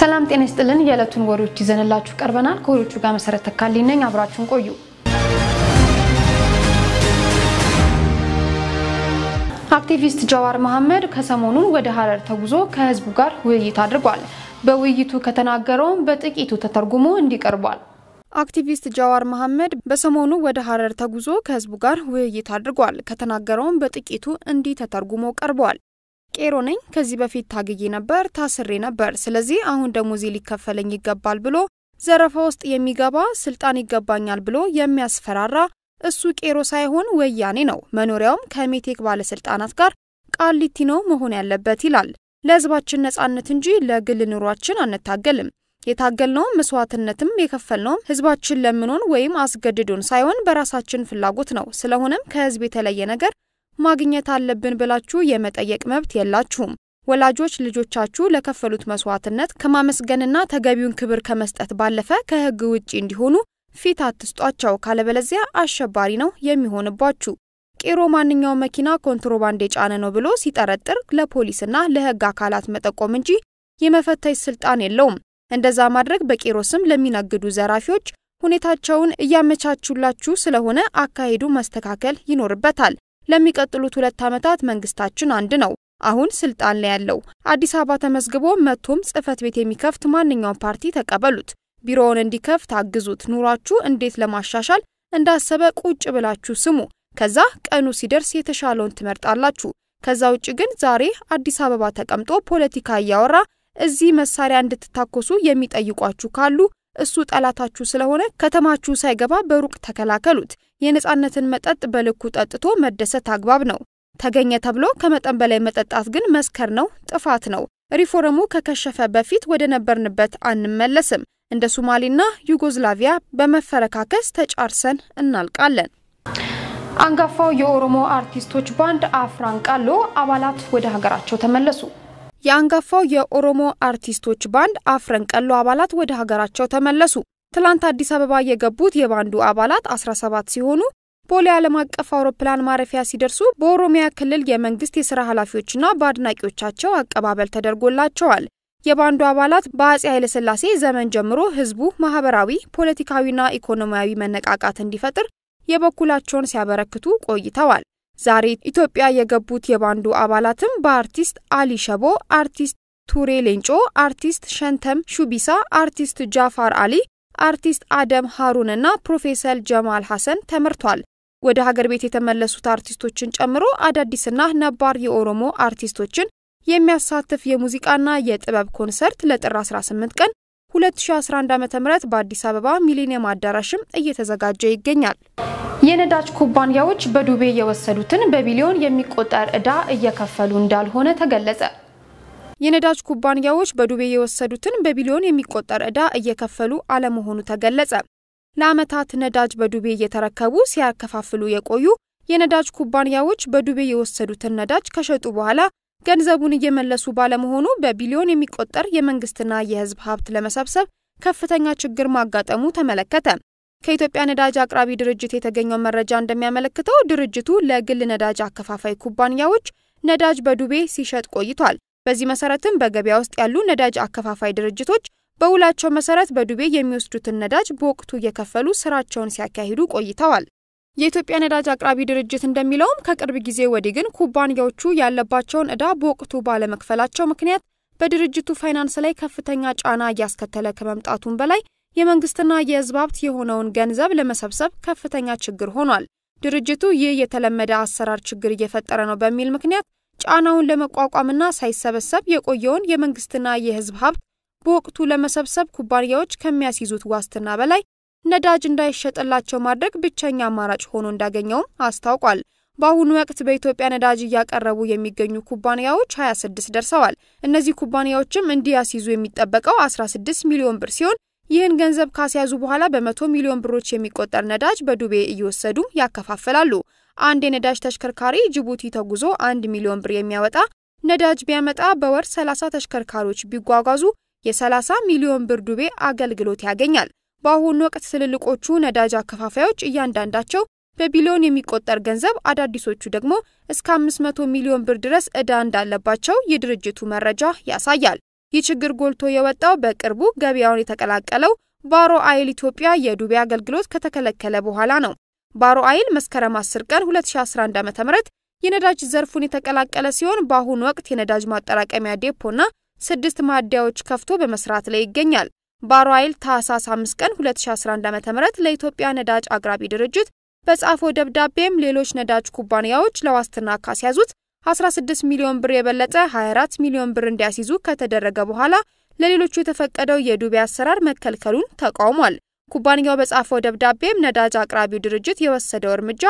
ሰላም ጤና ይስጥልን። የዕለቱን ወሬዎች ይዘንላችሁ ቀርበናል። ከወሬዎቹ ጋር መሰረት ተካልኝ ነኝ። አብራችሁን ቆዩ። አክቲቪስት ጃዋር መሐመድ ከሰሞኑን ወደ ሀረር ተጉዞ ከህዝቡ ጋር ውይይት አድርጓል። በውይይቱ ከተናገረውም በጥቂቱ ተተርጉሞ እንዲቀርቧል። አክቲቪስት ጃዋር መሐመድ በሰሞኑ ወደ ሀረር ተጉዞ ከህዝቡ ጋር ውይይት አድርጓል። ከተናገረውም በጥቂቱ እንዲህ ተተርጉሞ ቀርቧል። ቄሮ ነኝ። ከዚህ በፊት ታግዬ ነበር፣ ታስሬ ነበር። ስለዚህ አሁን ደሞዜ ሊከፈለኝ ይገባል ብሎ ዘረፋ ውስጥ የሚገባ ስልጣን ይገባኛል ብሎ የሚያስፈራራ እሱ ቄሮ ሳይሆን ወያኔ ነው። መኖሪያውም ከሜቴክ ባለስልጣናት ጋር ቃሊቲ ነው መሆን ያለበት ይላል። ለህዝባችን ነጻነት እንጂ ለግል ኑሯችን አንታገልም። የታገልነውም መስዋዕትነትም የከፈልነውም ህዝባችን ለምኖን ወይም አስገድዶን ሳይሆን በራሳችን ፍላጎት ነው። ስለሆነም ከህዝብ የተለየ ነገር ማግኘት አለብን ብላችሁ የመጠየቅ መብት የላችሁም። ወላጆች ልጆቻችሁ ለከፈሉት መስዋዕትነት ከማመስገንና ተገቢውን ክብር ከመስጠት ባለፈ ከህግ ውጪ እንዲሆኑ ፊት አትስጧቸው፣ ካለበለዚያ አሸባሪ ነው የሚሆንባችሁ። ቄሮ ማንኛውም መኪና ኮንትሮባንድ የጫነ ነው ብሎ ሲጠረጥር ለፖሊስና ለህግ አካላት መጠቆም እንጂ የመፈተሽ ስልጣን የለውም። እንደዛ ማድረግ በቄሮ ስም ለሚነግዱ ዘራፊዎች ሁኔታቸውን እያመቻቹላችሁ ስለሆነ አካሄዱ መስተካከል ይኖርበታል። ለሚቀጥሉት ሁለት ዓመታት መንግስታችን አንድ ነው። አሁን ስልጣን ላይ ያለው አዲስ አበባ ተመዝግቦ መጥቶም ጽህፈት ቤት የሚከፍት ማንኛውም ፓርቲ ተቀበሉት፣ ቢሮውን እንዲከፍት አግዙት፣ ኑሯችሁ እንዴት ለማሻሻል እንዳሰበ ቁጭ ብላችሁ ስሙ። ከዛ ቀኑ ሲደርስ የተሻለውን ትመርጣላችሁ። ከዛ ውጭ ግን ዛሬ አዲስ አበባ ተቀምጦ ፖለቲካ እያወራ እዚህ መሳሪያ እንድትታኮሱ የሚጠይቋችሁ ካሉ እሱ ጠላታችሁ ስለሆነ ከተማችሁ ሳይገባ በሩቅ ተከላከሉት። የነፃነትን መጠጥ በልኩ ጠጥቶ መደሰት አግባብ ነው። ተገኘ ተብሎ ከመጠን በላይ መጠጣት ግን መስከር ነው፣ ጥፋት ነው። ሪፎረሙ ከከሸፈ በፊት ወደ ነበርንበት አንመለስም። እንደ ሶማሌና ዩጎዝላቪያ በመፈረካከስ ተጫርሰን እናልቃለን። አንጋፋው የኦሮሞ አርቲስቶች ባንድ አፍራን ቃሎ አባላት ወደ ሀገራቸው ተመለሱ። የአንጋፋው የኦሮሞ አርቲስቶች ባንድ አፍረንቀሎ አባላት ወደ ሀገራቸው ተመለሱ። ትላንት አዲስ አበባ የገቡት የባንዱ አባላት 17 ሲሆኑ ቦሌ ዓለም አቀፍ አውሮፕላን ማረፊያ ሲደርሱ በኦሮሚያ ክልል የመንግስት የስራ ኃላፊዎችና በአድናቂዎቻቸው አቀባበል ተደርጎላቸዋል። የባንዱ አባላት በአጼ ኃይለሥላሴ ዘመን ጀምሮ ህዝቡ ማህበራዊ፣ ፖለቲካዊና ኢኮኖሚያዊ መነቃቃት እንዲፈጥር የበኩላቸውን ሲያበረክቱ ቆይተዋል። ዛሬ ኢትዮጵያ የገቡት የባንዱ አባላትም በአርቲስት አሊ ሸቦ፣ አርቲስት ቱሬ ሌንጮ፣ አርቲስት ሸንተም ሹቢሳ፣ አርቲስት ጃፋር አሊ፣ አርቲስት አደም እና ፕሮፌሰር ጀማል ሐሰን ተመርቷል። ወደ ሀገር ቤት የተመለሱት አርቲስቶችን ጨምሮ አዳዲስና ነባር የኦሮሞ አርቲስቶችን የሚያሳትፍ የሙዚቃና የጥበብ ኮንሰርት ለጥር 18 ቀን 2011 ዓ.ም በአዲስ አበባ ሚሊኒየም አዳራሽም እየተዘጋጀ ይገኛል። የነዳጅ ኩባንያዎች በዱቤ የወሰዱትን በቢሊዮን የሚቆጠር ዕዳ እየከፈሉ እንዳልሆነ ተገለጸ። የነዳጅ ኩባንያዎች በዱቤ የወሰዱትን በቢሊዮን የሚቆጠር ዕዳ እየከፈሉ አለመሆኑ ተገለጸ። ለዓመታት ነዳጅ በዱቤ እየተረከቡ ሲያከፋፍሉ የቆዩ የነዳጅ ኩባንያዎች በዱቤ የወሰዱትን ነዳጅ ከሸጡ በኋላ ገንዘቡን እየመለሱ ባለመሆኑ በቢሊዮን የሚቆጠር የመንግስትና የህዝብ ሀብት ለመሰብሰብ ከፍተኛ ችግር ማጋጠሙ ተመለከተ። ከኢትዮጵያ ነዳጅ አቅራቢ ድርጅት የተገኘው መረጃ እንደሚያመለክተው ድርጅቱ ለግል ነዳጅ አከፋፋይ ኩባንያዎች ነዳጅ በዱቤ ሲሸጥ ቆይቷል። በዚህ መሰረትም በገበያ ውስጥ ያሉ ነዳጅ አከፋፋይ ድርጅቶች በውላቸው መሰረት በዱቤ የሚወስዱትን ነዳጅ በወቅቱ እየከፈሉ ስራቸውን ሲያካሂዱ ቆይተዋል። የኢትዮጵያ ነዳጅ አቅራቢ ድርጅት እንደሚለውም ከቅርብ ጊዜ ወዲህ ግን ኩባንያዎቹ ያለባቸውን እዳ በወቅቱ ባለመክፈላቸው ምክንያት በድርጅቱ ፋይናንስ ላይ ከፍተኛ ጫና እያስከተለ ከመምጣቱም በላይ የመንግስትና የህዝብ ሀብት የሆነውን ገንዘብ ለመሰብሰብ ከፍተኛ ችግር ሆኗል። ድርጅቱ ይህ የተለመደ አሰራር ችግር እየፈጠረ ነው በሚል ምክንያት ጫናውን ለመቋቋምና ሳይሰበሰብ የቆየውን የመንግስትና የህዝብ ሀብት በወቅቱ ለመሰብሰብ ኩባንያዎች ከሚያስይዙት ዋስትና በላይ ነዳጅ እንዳይሸጥላቸው ማድረግ ብቸኛ አማራጭ ሆኖ እንዳገኘውም አስታውቋል። በአሁኑ ወቅት በኢትዮጵያ ነዳጅ እያቀረቡ የሚገኙ ኩባንያዎች 26 ደርሰዋል። እነዚህ ኩባንያዎችም እንዲያስይዙ የሚጠበቀው 16 ሚሊዮን ብር ሲሆን ይህን ገንዘብ ካስያዙ በኋላ በመቶ ሚሊዮን ብሮች የሚቆጠር ነዳጅ በዱቤ እየወሰዱ ያከፋፈላሉ። አንድ የነዳጅ ተሽከርካሪ ጅቡቲ ተጉዞ አንድ ሚሊዮን ብር የሚያወጣ ነዳጅ ቢያመጣ በወር 30 ተሽከርካሪዎች ቢጓጓዙ የ30 ሚሊዮን ብር ዱቤ አገልግሎት ያገኛል። በአሁኑ ወቅት ትልልቆቹ ነዳጅ አከፋፋዮች እያንዳንዳቸው በቢሊዮን የሚቆጠር ገንዘብ አዳዲሶቹ ደግሞ እስከ 500 ሚሊዮን ብር ድረስ ዕዳ እንዳለባቸው የድርጅቱ መረጃ ያሳያል። ይህ ችግር ጎልቶ የወጣው በቅርቡ ገበያውን የተቀላቀለው ባሮ አይል ኢትዮጵያ የዱቤ አገልግሎት ከተከለከለ በኋላ ነው። ባሮ አይል መስከረም 10 ቀን 2011 ዓ.ም የነዳጅ ዘርፉን የተቀላቀለ ሲሆን በአሁኑ ወቅት የነዳጅ ማጠራቀሚያ ዴፖና ስድስት ማደያዎች ከፍቶ በመስራት ላይ ይገኛል። ባሯይል ታህሳስ 5 ቀን 2011 ዓ ም ለኢትዮጵያ ነዳጅ አቅራቢ ድርጅት በጻፈው ደብዳቤም ሌሎች ነዳጅ ኩባንያዎች ለዋስትና ካስያዙት 16 ሚሊዮን ብር የበለጠ 24 ሚሊዮን ብር እንዲያስይዙ ከተደረገ በኋላ ለሌሎቹ የተፈቀደው የዱቤ አሰራር መከልከሉን ተቃውሟል። ኩባንያው በጻፈው ደብዳቤም ነዳጅ አቅራቢው ድርጅት የወሰደው እርምጃ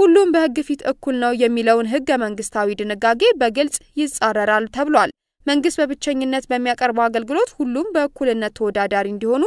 ሁሉም በሕግ ፊት እኩል ነው የሚለውን ሕገ መንግስታዊ ድንጋጌ በግልጽ ይጻረራል ተብሏል። መንግስት በብቸኝነት በሚያቀርበው አገልግሎት ሁሉም በእኩልነት ተወዳዳሪ እንዲሆኑ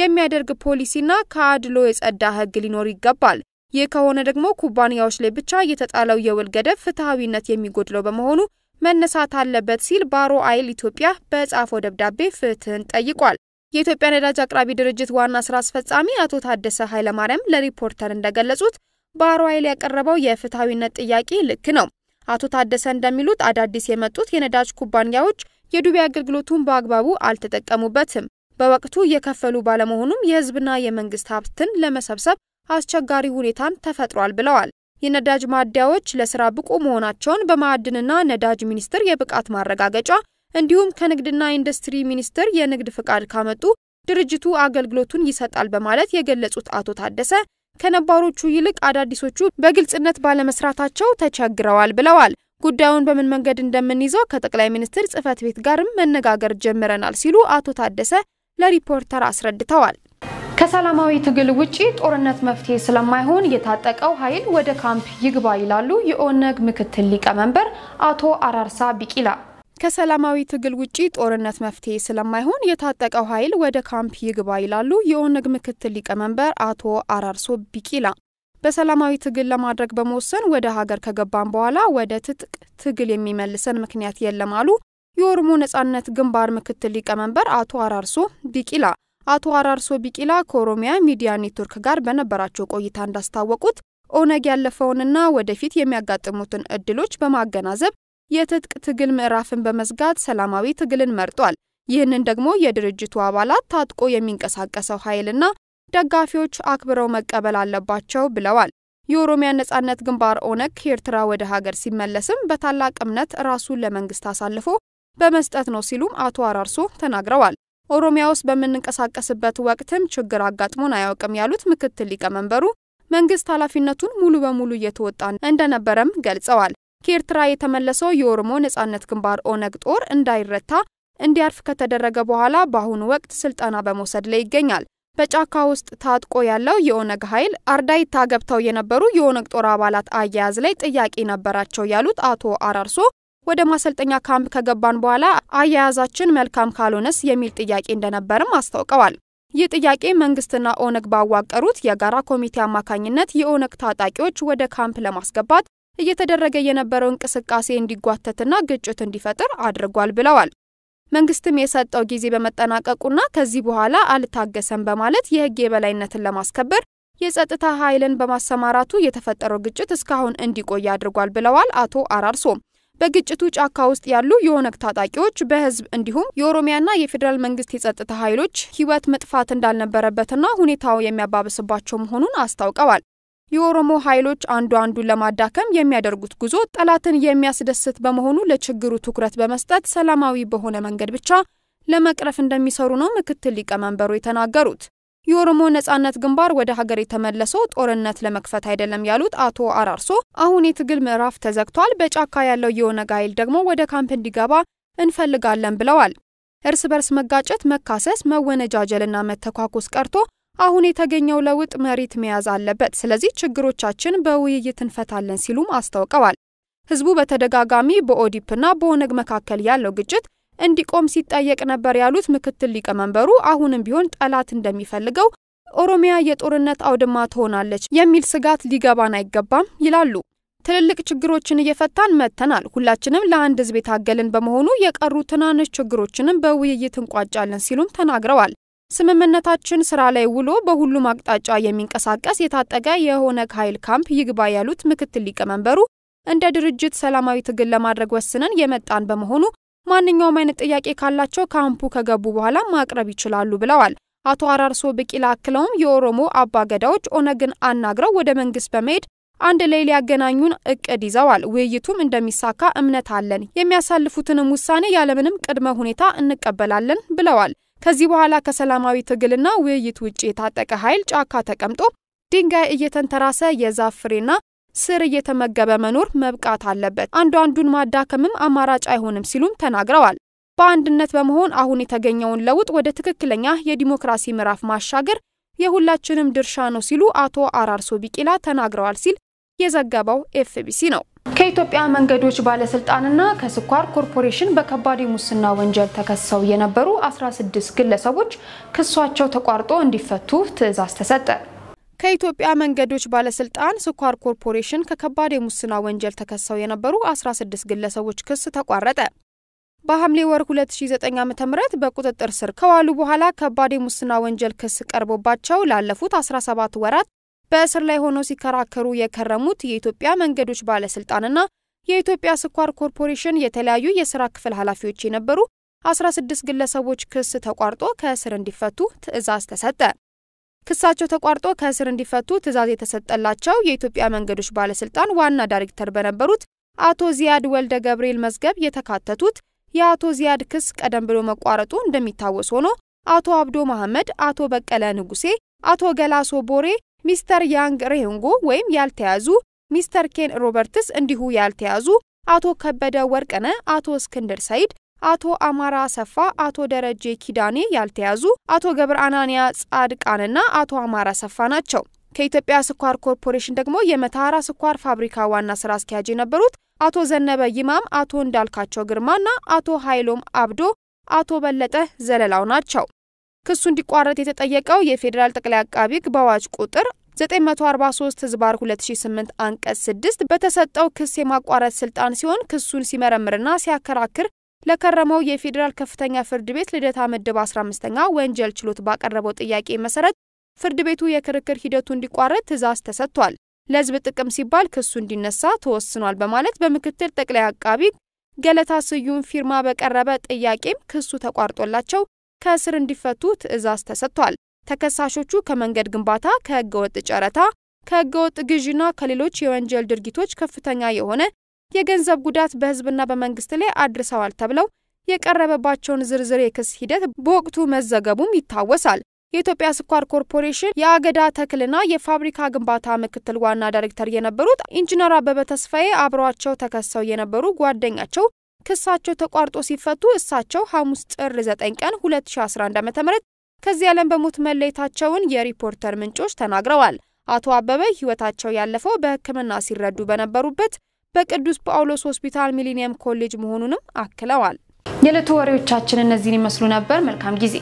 የሚያደርግ ፖሊሲና ከአድሎ የጸዳ ህግ ሊኖር ይገባል። ይህ ከሆነ ደግሞ ኩባንያዎች ላይ ብቻ የተጣለው የውል ገደብ ፍትሐዊነት የሚጎድለው በመሆኑ መነሳት አለበት ሲል ባሮ አይል ኢትዮጵያ በጻፈው ደብዳቤ ፍትህን ጠይቋል። የኢትዮጵያ ነዳጅ አቅራቢ ድርጅት ዋና ስራ አስፈጻሚ አቶ ታደሰ ኃይለማርያም ለሪፖርተር እንደገለጹት ባሮ አይል ያቀረበው የፍትሐዊነት ጥያቄ ልክ ነው። አቶ ታደሰ እንደሚሉት አዳዲስ የመጡት የነዳጅ ኩባንያዎች የዱቤ አገልግሎቱን በአግባቡ አልተጠቀሙበትም። በወቅቱ እየከፈሉ ባለመሆኑም የህዝብና የመንግስት ሀብትን ለመሰብሰብ አስቸጋሪ ሁኔታን ተፈጥሯል ብለዋል። የነዳጅ ማደያዎች ለስራ ብቁ መሆናቸውን በማዕድንና ነዳጅ ሚኒስቴር የብቃት ማረጋገጫ እንዲሁም ከንግድና ኢንዱስትሪ ሚኒስቴር የንግድ ፍቃድ ካመጡ ድርጅቱ አገልግሎቱን ይሰጣል በማለት የገለጹት አቶ ታደሰ ከነባሮቹ ይልቅ አዳዲሶቹ በግልጽነት ባለመስራታቸው ተቸግረዋል ብለዋል። ጉዳዩን በምን መንገድ እንደምንይዘው ከጠቅላይ ሚኒስትር ጽህፈት ቤት ጋርም መነጋገር ጀምረናል ሲሉ አቶ ታደሰ ለሪፖርተር አስረድተዋል። ከሰላማዊ ትግል ውጪ ጦርነት መፍትሄ ስለማይሆን የታጠቀው ኃይል ወደ ካምፕ ይግባ ይላሉ የኦነግ ምክትል ሊቀመንበር አቶ አራርሳ ቢቂላ። ከሰላማዊ ትግል ውጪ ጦርነት መፍትሄ ስለማይሆን የታጠቀው ኃይል ወደ ካምፕ ይግባ ይላሉ የኦነግ ምክትል ሊቀመንበር አቶ አራርሶ ቢቂላ። በሰላማዊ ትግል ለማድረግ በመወሰን ወደ ሀገር ከገባን በኋላ ወደ ትጥቅ ትግል የሚመልሰን ምክንያት የለም አሉ የኦሮሞ ነጻነት ግንባር ምክትል ሊቀመንበር አቶ አራርሶ ቢቂላ። አቶ አራርሶ ቢቂላ ከኦሮሚያ ሚዲያ ኔትወርክ ጋር በነበራቸው ቆይታ እንዳስታወቁት ኦነግ ያለፈውንና ወደፊት የሚያጋጥሙትን እድሎች በማገናዘብ የትጥቅ ትግል ምዕራፍን በመዝጋት ሰላማዊ ትግልን መርጧል። ይህንን ደግሞ የድርጅቱ አባላት ታጥቆ የሚንቀሳቀሰው ኃይልና ደጋፊዎች አክብረው መቀበል አለባቸው ብለዋል። የኦሮሚያ ነጻነት ግንባር ኦነግ ከኤርትራ ወደ ሀገር ሲመለስም በታላቅ እምነት ራሱን ለመንግስት አሳልፎ በመስጠት ነው ሲሉም አቶ አራርሶ ተናግረዋል። ኦሮሚያ ውስጥ በምንንቀሳቀስበት ወቅትም ችግር አጋጥሞን አያውቅም ያሉት ምክትል ሊቀመንበሩ መንግስት ኃላፊነቱን ሙሉ በሙሉ እየተወጣ እንደነበረም ገልጸዋል። ከኤርትራ የተመለሰው የኦሮሞ ነጻነት ግንባር ኦነግ ጦር እንዳይረታ እንዲያርፍ ከተደረገ በኋላ በአሁኑ ወቅት ስልጠና በመውሰድ ላይ ይገኛል። በጫካ ውስጥ ታጥቆ ያለው የኦነግ ኃይል አርዳይታ ገብተው የነበሩ የኦነግ ጦር አባላት አያያዝ ላይ ጥያቄ ነበራቸው ያሉት አቶ አራርሶ ወደ ማሰልጠኛ ካምፕ ከገባን በኋላ አያያዛችን መልካም ካልሆነስ የሚል ጥያቄ እንደነበርም አስታውቀዋል። ይህ ጥያቄ መንግስትና ኦነግ ባዋቀሩት የጋራ ኮሚቴ አማካኝነት የኦነግ ታጣቂዎች ወደ ካምፕ ለማስገባት እየተደረገ የነበረው እንቅስቃሴ እንዲጓተትና ግጭት እንዲፈጥር አድርጓል ብለዋል። መንግስትም የሰጠው ጊዜ በመጠናቀቁና ከዚህ በኋላ አልታገሰም በማለት የህግ የበላይነትን ለማስከበር የጸጥታ ኃይልን በማሰማራቱ የተፈጠረው ግጭት እስካሁን እንዲቆይ አድርጓል ብለዋል አቶ አራርሶ። በግጭቱ ጫካ ውስጥ ያሉ የኦነግ ታጣቂዎች በህዝብ እንዲሁም የኦሮሚያና የፌዴራል መንግስት የጸጥታ ኃይሎች ህይወት መጥፋት እንዳልነበረበትና ሁኔታው የሚያባብስባቸው መሆኑን አስታውቀዋል። የኦሮሞ ኃይሎች አንዱ አንዱን ለማዳከም የሚያደርጉት ጉዞ ጠላትን የሚያስደስት በመሆኑ ለችግሩ ትኩረት በመስጠት ሰላማዊ በሆነ መንገድ ብቻ ለመቅረፍ እንደሚሰሩ ነው ምክትል ሊቀመንበሩ የተናገሩት። የኦሮሞ ነጻነት ግንባር ወደ ሀገር የተመለሰው ጦርነት ለመክፈት አይደለም ያሉት አቶ አራርሶ አሁን የትግል ምዕራፍ ተዘግቷል፣ በጫካ ያለው የኦነግ ኃይል ደግሞ ወደ ካምፕ እንዲገባ እንፈልጋለን ብለዋል። እርስ በርስ መጋጨት፣ መካሰስ፣ መወነጃጀልና መተኳኮስ ቀርቶ አሁን የተገኘው ለውጥ መሬት መያዝ አለበት። ስለዚህ ችግሮቻችን በውይይት እንፈታለን ሲሉም አስታውቀዋል። ህዝቡ በተደጋጋሚ በኦዲፕና በኦነግ መካከል ያለው ግጭት እንዲቆም ሲጠየቅ ነበር ያሉት ምክትል ሊቀመንበሩ አሁንም ቢሆን ጠላት እንደሚፈልገው ኦሮሚያ የጦርነት አውድማ ትሆናለች የሚል ስጋት ሊገባን አይገባም ይላሉ። ትልልቅ ችግሮችን እየፈታን መጥተናል። ሁላችንም ለአንድ ህዝብ የታገልን በመሆኑ የቀሩ ትናንሽ ችግሮችንም በውይይት እንቋጫለን ሲሉም ተናግረዋል። ስምምነታችን ስራ ላይ ውሎ በሁሉም አቅጣጫ የሚንቀሳቀስ የታጠቀ የኦነግ ኃይል ካምፕ ይግባ ያሉት ምክትል ሊቀመንበሩ እንደ ድርጅት ሰላማዊ ትግል ለማድረግ ወስነን የመጣን በመሆኑ ማንኛውም አይነት ጥያቄ ካላቸው ካምፑ ከገቡ በኋላ ማቅረብ ይችላሉ ብለዋል። አቶ አራርሶ ብቂላ አክለውም የኦሮሞ አባገዳዎች ኦነግን አናግረው ወደ መንግስት በመሄድ አንድ ላይ ሊያገናኙን እቅድ ይዘዋል። ውይይቱም እንደሚሳካ እምነት አለን። የሚያሳልፉትንም ውሳኔ ያለምንም ቅድመ ሁኔታ እንቀበላለን ብለዋል። ከዚህ በኋላ ከሰላማዊ ትግልና ውይይት ውጭ የታጠቀ ኃይል ጫካ ተቀምጦ ድንጋይ እየተንተራሰ የዛፍ ፍሬና ስር እየተመገበ መኖር መብቃት አለበት፣ አንዱ አንዱን ማዳከምም አማራጭ አይሆንም ሲሉም ተናግረዋል። በአንድነት በመሆን አሁን የተገኘውን ለውጥ ወደ ትክክለኛ የዲሞክራሲ ምዕራፍ ማሻገር የሁላችንም ድርሻ ነው ሲሉ አቶ አራርሶ ቢቂላ ተናግረዋል ሲል የዘገበው ኤፍቢሲ ነው። ከኢትዮጵያ መንገዶች ባለስልጣንና ከስኳር ኮርፖሬሽን በከባድ የሙስና ወንጀል ተከሰው የነበሩ 16 ግለሰቦች ክሷቸው ተቋርጦ እንዲፈቱ ትዕዛዝ ተሰጠ። ከኢትዮጵያ መንገዶች ባለስልጣን፣ ስኳር ኮርፖሬሽን ከከባድ የሙስና ወንጀል ተከሰው የነበሩ 16 ግለሰቦች ክስ ተቋረጠ። በሐምሌ ወር 2009 ዓ.ም በቁጥጥር ስር ከዋሉ በኋላ ከባድ የሙስና ወንጀል ክስ ቀርቦባቸው ላለፉት 17 ወራት በእስር ላይ ሆነው ሲከራከሩ የከረሙት የኢትዮጵያ መንገዶች ባለስልጣንና የኢትዮጵያ ስኳር ኮርፖሬሽን የተለያዩ የስራ ክፍል ኃላፊዎች የነበሩ 16 ግለሰቦች ክስ ተቋርጦ ከእስር እንዲፈቱ ትዕዛዝ ተሰጠ። ክሳቸው ተቋርጦ ከእስር እንዲፈቱ ትዕዛዝ የተሰጠላቸው የኢትዮጵያ መንገዶች ባለስልጣን ዋና ዳይሬክተር በነበሩት አቶ ዚያድ ወልደ ገብርኤል መዝገብ የተካተቱት የአቶ ዚያድ ክስ ቀደም ብሎ መቋረጡ እንደሚታወስ ሆኖ አቶ አብዶ መሐመድ፣ አቶ በቀለ ንጉሴ፣ አቶ ገላሶ ቦሬ፣ ሚስተር ያንግ ሬንጎ ወይም ያልተያዙ፣ ሚስተር ኬን ሮበርትስ እንዲሁ ያልተያዙ፣ አቶ ከበደ ወርቅነ፣ አቶ እስክንድር ሰይድ፣ አቶ አማራ አሰፋ፣ አቶ ደረጀ ኪዳኔ ያልተያዙ፣ አቶ ገብረ አናንያ ጻድቃንና አቶ አማራ አሰፋ ናቸው። ከኢትዮጵያ ስኳር ኮርፖሬሽን ደግሞ የመተሐራ ስኳር ፋብሪካ ዋና ስራ አስኪያጅ የነበሩት አቶ ዘነበ ይማም፣ አቶ እንዳልካቸው ግርማና አቶ ሀይሎም አብዶ፣ አቶ በለጠ ዘለላው ናቸው። ክሱ እንዲቋረጥ የተጠየቀው የፌዴራል ጠቅላይ አቃቢ ሕግ በአዋጅ ቁጥር 943 ህዝባር 2008 አንቀጽ 6 በተሰጠው ክስ የማቋረጥ ስልጣን ሲሆን ክሱን ሲመረምርና ሲያከራክር ለከረመው የፌዴራል ከፍተኛ ፍርድ ቤት ልደታ ምድብ 15ኛ ወንጀል ችሎት ባቀረበው ጥያቄ መሰረት ፍርድ ቤቱ የክርክር ሂደቱ እንዲቋረጥ ትዕዛዝ ተሰጥቷል። ለህዝብ ጥቅም ሲባል ክሱ እንዲነሳ ተወስኗል በማለት በምክትል ጠቅላይ አቃቢ ገለታ ስዩም ፊርማ በቀረበ ጥያቄም ክሱ ተቋርጦላቸው ከእስር እንዲፈቱ ትዕዛዝ ተሰጥቷል። ተከሳሾቹ ከመንገድ ግንባታ፣ ከህገወጥ ጨረታ፣ ከህገወጥ ግዥና ከሌሎች የወንጀል ድርጊቶች ከፍተኛ የሆነ የገንዘብ ጉዳት በህዝብና በመንግስት ላይ አድርሰዋል ተብለው የቀረበባቸውን ዝርዝር የክስ ሂደት በወቅቱ መዘገቡም ይታወሳል። የኢትዮጵያ ስኳር ኮርፖሬሽን የአገዳ ተክልና የፋብሪካ ግንባታ ምክትል ዋና ዳይሬክተር የነበሩት ኢንጂነር አበበ ተስፋዬ አብረዋቸው ተከሰው የነበሩ ጓደኛቸው ክሳቸው ተቋርጦ ሲፈቱ እሳቸው ሐሙስ ጥር 9 ቀን 2011 ዓ.ም ከዚህ ዓለም በሞት መለየታቸውን የሪፖርተር ምንጮች ተናግረዋል። አቶ አበበ ህይወታቸው ያለፈው በሕክምና ሲረዱ በነበሩበት በቅዱስ ጳውሎስ ሆስፒታል ሚሊኒየም ኮሌጅ መሆኑንም አክለዋል። የዕለቱ ወሬዎቻችን እነዚህን ይመስሉ ነበር። መልካም ጊዜ